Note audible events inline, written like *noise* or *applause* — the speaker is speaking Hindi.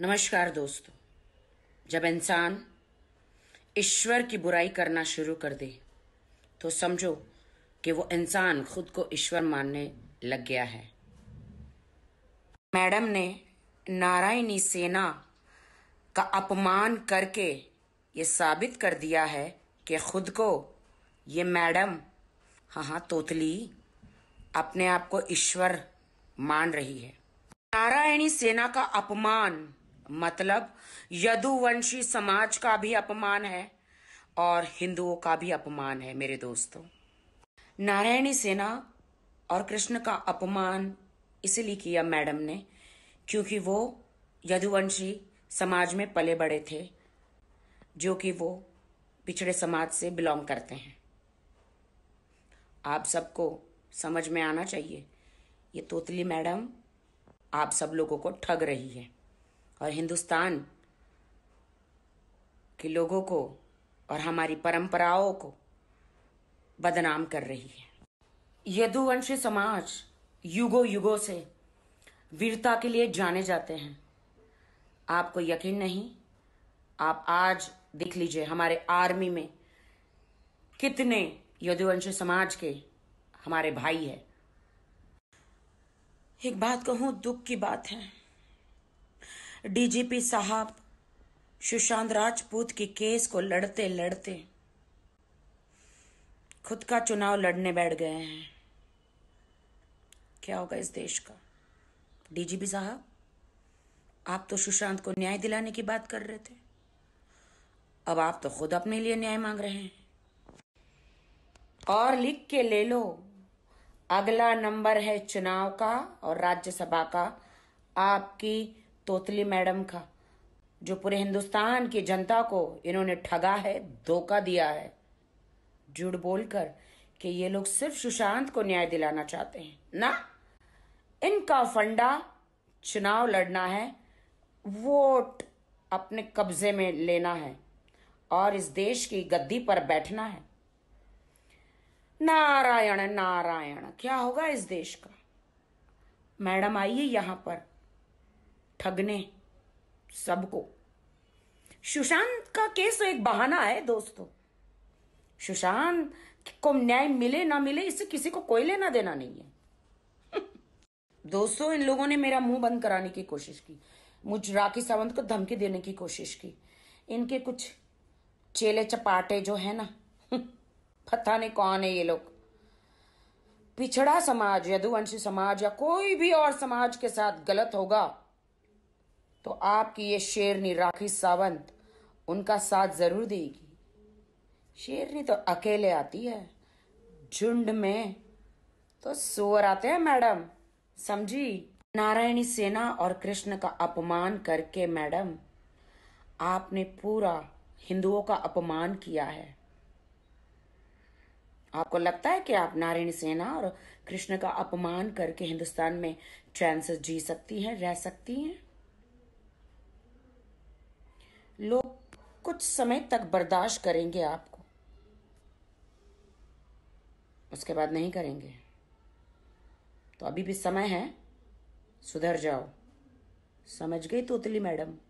नमस्कार दोस्तों जब इंसान ईश्वर की बुराई करना शुरू कर दे तो समझो कि वो इंसान खुद को ईश्वर मानने लग गया है मैडम ने नारायणी सेना का अपमान करके ये साबित कर दिया है कि खुद को ये मैडम हाँ हाँ तोतली अपने आप को ईश्वर मान रही है नारायणी सेना का अपमान मतलब यदुवंशी समाज का भी अपमान है और हिंदुओं का भी अपमान है मेरे दोस्तों नारायणी सेना और कृष्ण का अपमान इसलिए किया मैडम ने क्योंकि वो यदुवंशी समाज में पले बड़े थे जो कि वो पिछड़े समाज से बिलोंग करते हैं आप सबको समझ में आना चाहिए ये तोतली मैडम आप सब लोगों को ठग रही है और हिंदुस्तान के लोगों को और हमारी परंपराओं को बदनाम कर रही है यदुवंशी समाज युगो युगो से वीरता के लिए जाने जाते हैं आपको यकीन नहीं आप आज देख लीजिए हमारे आर्मी में कितने यदुवंशी समाज के हमारे भाई है एक बात कहूं दुख की बात है डीजीपी साहब सुशांत राजपूत की केस को लड़ते लड़ते खुद का चुनाव लड़ने बैठ गए हैं क्या होगा इस देश का डीजीपी साहब आप तो सुशांत को न्याय दिलाने की बात कर रहे थे अब आप तो खुद अपने लिए न्याय मांग रहे हैं और लिख के ले लो अगला नंबर है चुनाव का और राज्यसभा का आपकी तोतली मैडम का जो पूरे हिंदुस्तान की जनता को इन्होंने ठगा है धोखा दिया है झूठ बोलकर कि ये लोग सिर्फ सुशांत को न्याय दिलाना चाहते हैं ना इनका फंडा चुनाव लड़ना है वोट अपने कब्जे में लेना है और इस देश की गद्दी पर बैठना है नारायण नारायण क्या होगा इस देश का मैडम आइए यहां पर ठगने सबको सुशांत का केस तो एक बहाना है दोस्तों सुशांत को न्याय मिले ना मिले इससे किसी को कोई लेना देना नहीं है *laughs* दोस्तों इन लोगों ने मेरा मुंह बंद कराने की कोशिश की मुझ राखी सावंत को धमकी देने की कोशिश की इनके कुछ चेले चपाटे जो है ना *laughs* पता नहीं कौन है ये लोग पिछड़ा समाज यदुवंशी समाज या कोई भी और समाज के साथ गलत होगा तो आपकी ये शेरनी राखी सावंत उनका साथ जरूर देगी शेरनी तो अकेले आती है झुंड में तो सुअर आते हैं मैडम समझी नारायणी सेना और कृष्ण का अपमान करके मैडम आपने पूरा हिंदुओं का अपमान किया है आपको लगता है कि आप नारायणी सेना और कृष्ण का अपमान करके हिंदुस्तान में चैन से जी सकती हैं रह सकती हैं लोग कुछ समय तक बर्दाश्त करेंगे आपको उसके बाद नहीं करेंगे तो अभी भी समय है सुधर जाओ समझ गई तो उतली मैडम